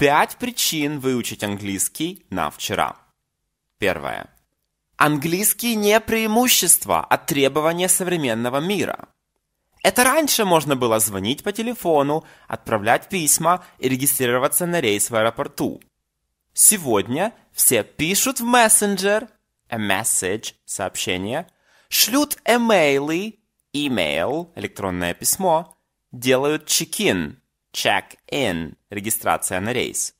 Пять причин выучить английский на вчера. Первое. Английский не преимущество, а требование современного мира. Это раньше можно было звонить по телефону, отправлять письма и регистрироваться на рейс в аэропорту. Сегодня все пишут в мессенджер, a message, сообщение, шлют эмейлы, email, электронное письмо, делают чекин, Check-in – регистрация на рейс.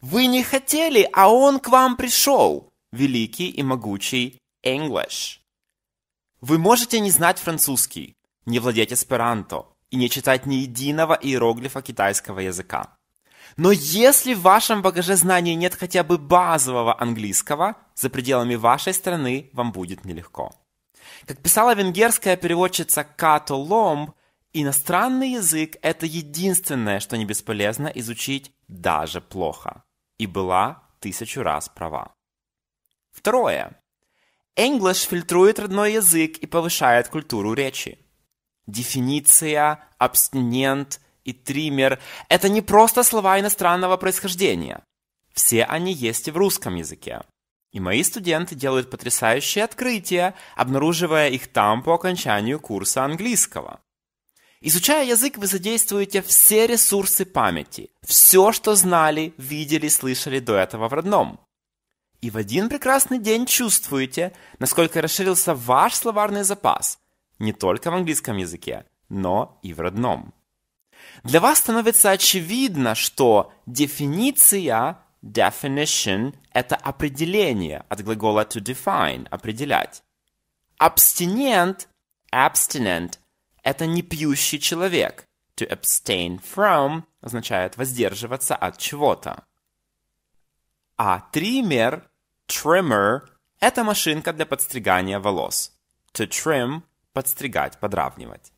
«Вы не хотели, а он к вам пришел!» Великий и могучий English. Вы можете не знать французский, не владеть эсперанто и не читать ни единого иероглифа китайского языка. Но если в вашем багаже знаний нет хотя бы базового английского, за пределами вашей страны вам будет нелегко. Как писала венгерская переводчица Като Ломб, Иностранный язык – это единственное, что не бесполезно изучить даже плохо. И была тысячу раз права. Второе. English фильтрует родной язык и повышает культуру речи. Дефиниция, абстинент и триммер – это не просто слова иностранного происхождения. Все они есть и в русском языке. И мои студенты делают потрясающие открытия, обнаруживая их там по окончанию курса английского. Изучая язык, вы задействуете все ресурсы памяти, все, что знали, видели, слышали до этого в родном. И в один прекрасный день чувствуете, насколько расширился ваш словарный запас, не только в английском языке, но и в родном. Для вас становится очевидно, что дефиниция, definition, это определение от глагола to define, определять. Абстинент, abstinent, это не пьющий человек. To abstain from означает воздерживаться от чего-то. А триммер, trimmer, это машинка для подстригания волос. To trim – подстригать, подравнивать.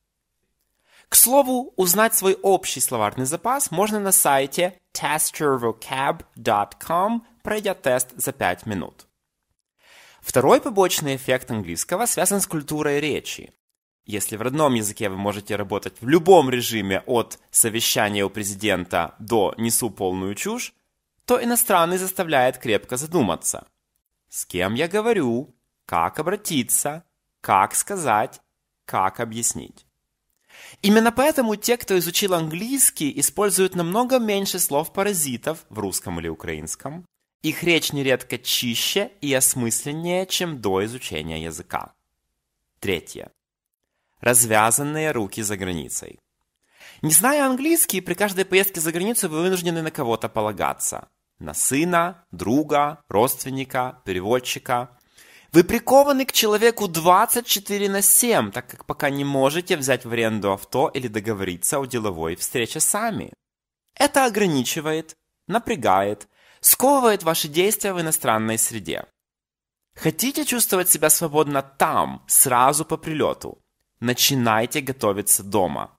К слову, узнать свой общий словарный запас можно на сайте testyourvocab.com, пройдя тест за 5 минут. Второй побочный эффект английского связан с культурой речи. Если в родном языке вы можете работать в любом режиме от совещания у президента до «несу полную чушь», то иностранный заставляет крепко задуматься. С кем я говорю, как обратиться, как сказать, как объяснить. Именно поэтому те, кто изучил английский, используют намного меньше слов-паразитов в русском или украинском. Их речь нередко чище и осмысленнее, чем до изучения языка. Третье развязанные руки за границей. Не зная английский, при каждой поездке за границу вы вынуждены на кого-то полагаться. На сына, друга, родственника, переводчика. Вы прикованы к человеку 24 на 7, так как пока не можете взять в аренду авто или договориться о деловой встрече сами. Это ограничивает, напрягает, сковывает ваши действия в иностранной среде. Хотите чувствовать себя свободно там, сразу по прилету? Начинайте готовиться дома.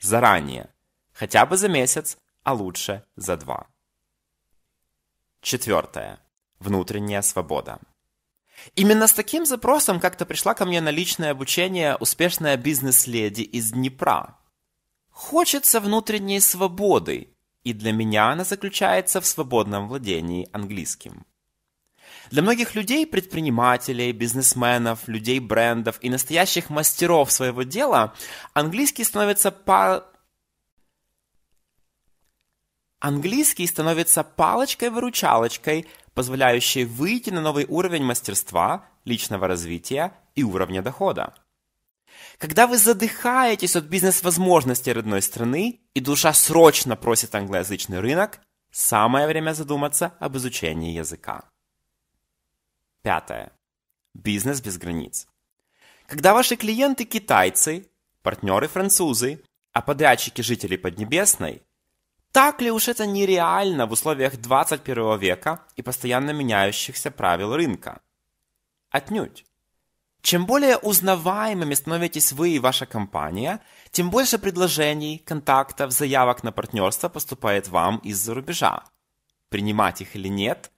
Заранее. Хотя бы за месяц, а лучше за два. Четвертое. Внутренняя свобода. Именно с таким запросом как-то пришла ко мне на личное обучение успешная бизнес-леди из Днепра. Хочется внутренней свободы, и для меня она заключается в свободном владении английским. Для многих людей, предпринимателей, бизнесменов, людей брендов и настоящих мастеров своего дела, английский становится пар... Английский становится палочкой-выручалочкой, позволяющей выйти на новый уровень мастерства, личного развития и уровня дохода. Когда вы задыхаетесь от бизнес-возможностей родной страны, и душа срочно просит англоязычный рынок, самое время задуматься об изучении языка. Пятое. Бизнес без границ. Когда ваши клиенты китайцы, партнеры французы, а подрядчики жители Поднебесной, так ли уж это нереально в условиях 21 века и постоянно меняющихся правил рынка? Отнюдь. Чем более узнаваемыми становитесь вы и ваша компания, тем больше предложений, контактов, заявок на партнерство поступает вам из-за рубежа. Принимать их или нет,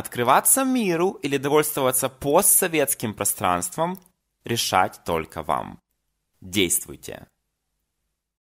Открываться миру или довольствоваться постсоветским пространством решать только вам. Действуйте.